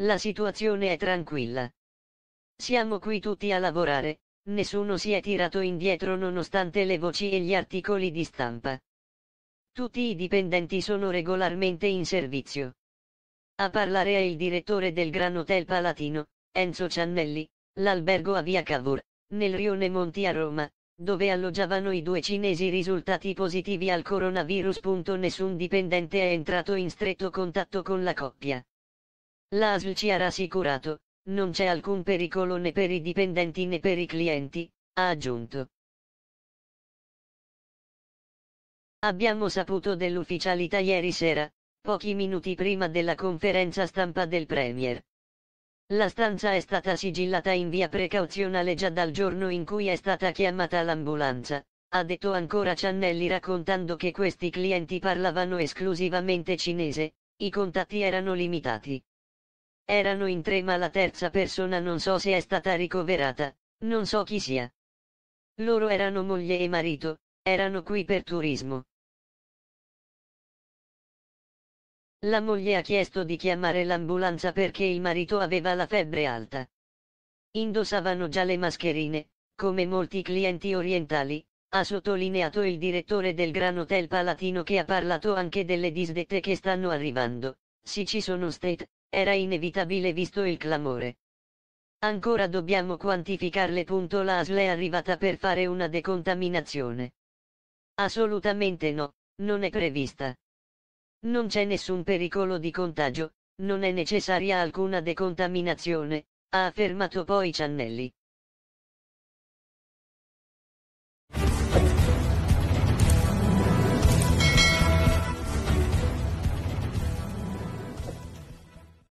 La situazione è tranquilla. Siamo qui tutti a lavorare, nessuno si è tirato indietro nonostante le voci e gli articoli di stampa. Tutti i dipendenti sono regolarmente in servizio. A parlare è il direttore del Gran Hotel Palatino, Enzo Ciannelli, l'albergo a via Cavour, nel rione Monti a Roma, dove alloggiavano i due cinesi risultati positivi al coronavirus. Nessun dipendente è entrato in stretto contatto con la coppia. L'ASL ci ha rassicurato, non c'è alcun pericolo né per i dipendenti né per i clienti, ha aggiunto. Abbiamo saputo dell'ufficialità ieri sera, pochi minuti prima della conferenza stampa del Premier. La stanza è stata sigillata in via precauzionale già dal giorno in cui è stata chiamata l'ambulanza, ha detto ancora Ciannelli raccontando che questi clienti parlavano esclusivamente cinese, i contatti erano limitati. Erano in tre ma la terza persona non so se è stata ricoverata, non so chi sia. Loro erano moglie e marito, erano qui per turismo. La moglie ha chiesto di chiamare l'ambulanza perché il marito aveva la febbre alta. Indossavano già le mascherine, come molti clienti orientali, ha sottolineato il direttore del Gran Hotel Palatino che ha parlato anche delle disdette che stanno arrivando. Sì ci sono state, era inevitabile visto il clamore. Ancora dobbiamo quantificarle. Punto La ASL è arrivata per fare una decontaminazione. Assolutamente no, non è prevista. Non c'è nessun pericolo di contagio, non è necessaria alcuna decontaminazione, ha affermato poi Ciannelli.